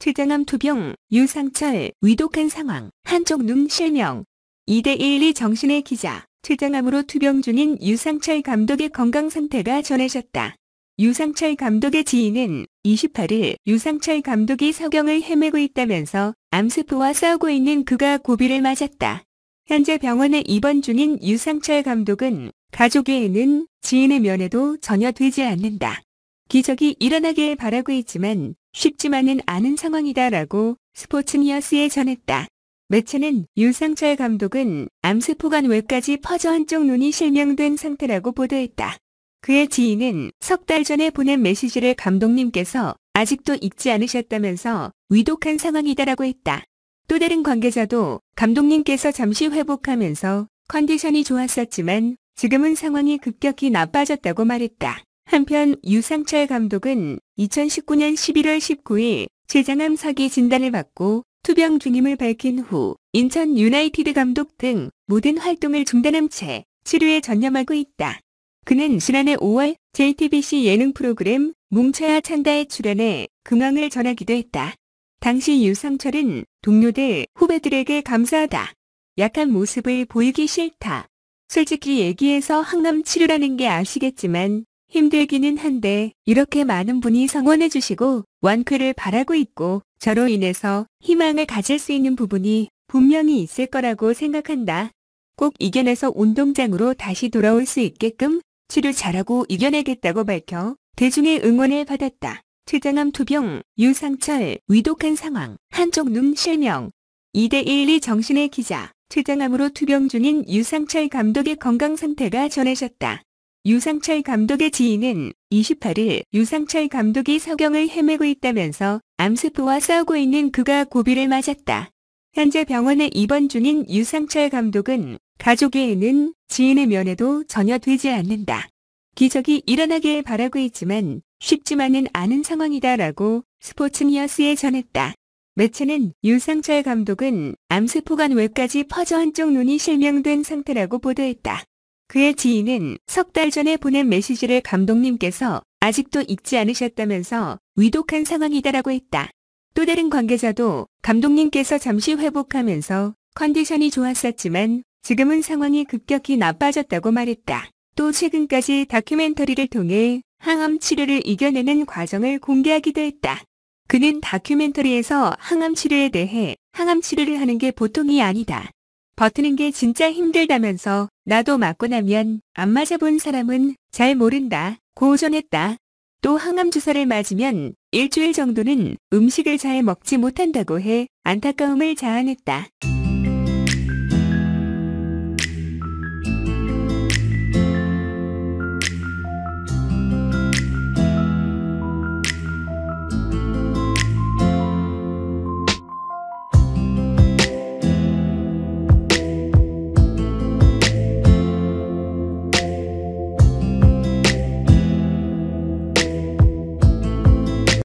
최장암 투병, 유상철, 위독한 상황, 한쪽 눈 실명. 2대12 정신의 기자, 최장암으로 투병 중인 유상철 감독의 건강 상태가 전해졌다. 유상철 감독의 지인은 28일 유상철 감독이 서경을 헤매고 있다면서 암세포와 싸우고 있는 그가 고비를 맞았다. 현재 병원에 입원 중인 유상철 감독은 가족 외에는 지인의 면에도 전혀 되지 않는다. 기적이 일어나길 바라고 있지만 쉽지만은 않은 상황이다라고 스포츠니어스에 전했다. 매체는 유상철 감독은 암세포관 외까지 퍼져 한쪽 눈이 실명된 상태라고 보도했다. 그의 지인은 석 달 전에 보낸 메시지를 감독님께서 아직도 잊지 않으셨다면서 위독한 상황이다라고 했다. 또 다른 관계자도 감독님께서 잠시 회복하면서 컨디션이 좋았었지만 지금은 상황이 급격히 나빠졌다고 말했다. 한편 유상철 감독은 2019년 11월 19일 췌장암 사기 진단을 받고 투병 중임을 밝힌 후 인천 유나이티드 감독 등 모든 활동을 중단한 채 치료에 전념하고 있다. 그는 지난해 5월 JTBC 예능 프로그램 뭉쳐야 찬다에 출연해 근황을 전하기도 했다. 당시 유상철은 동료들, 후배들에게 감사하다. 약한 모습을 보이기 싫다. 솔직히 얘기해서 항남 치료라는 게 아시겠지만 힘들기는 한데 이렇게 많은 분이 성원해주시고 완쾌를 바라고 있고 저로 인해서 희망을 가질 수 있는 부분이 분명히 있을 거라고 생각한다. 꼭 이겨내서 운동장으로 다시 돌아올 수 있게끔 치료 잘하고 이겨내겠다고 밝혀 대중의 응원을 받았다. 최장암 투병, 유상철, 위독한 상황, 한쪽 눈 실명. 2대1리 정신의 기자, 최장암으로 투병 중인 유상철 감독의 건강 상태가 전해졌다. 유상철 감독의 지인은 28일 유상철 감독이 서경을 헤매고 있다면서 암세포와 싸우고 있는 그가 고비를 맞았다. 현재 병원에 입원 중인 유상철 감독은 가족에는 지인의 면에도 전혀 되지 않는다. 기적이 일어나길 바라고 있지만 쉽지만은 않은 상황이다라고 스포츠니어스에 전했다. 매체는 유상철 감독은 암세포간외까지 퍼져 한쪽 눈이 실명된 상태라고 보도했다. 그의 지인은 석 달 전에 보낸 메시지를 감독님께서 아직도 잊지 않으셨다면서 위독한 상황이다라고 했다. 또 다른 관계자도 감독님께서 잠시 회복하면서 컨디션이 좋았었지만 지금은 상황이 급격히 나빠졌다고 말했다. 또 최근까지 다큐멘터리를 통해 항암 치료를 이겨내는 과정을 공개하기도 했다. 그는 다큐멘터리에서 항암 치료에 대해 항암 치료를 하는 게 보통이 아니다. 버티는 게 진짜 힘들다면서 나도 맞고 나면 안 맞아본 사람은 잘 모른다. 고전했다. 또 항암 주사를 맞으면 일주일 정도는 음식을 잘 먹지 못한다고 해 안타까움을 자아냈다.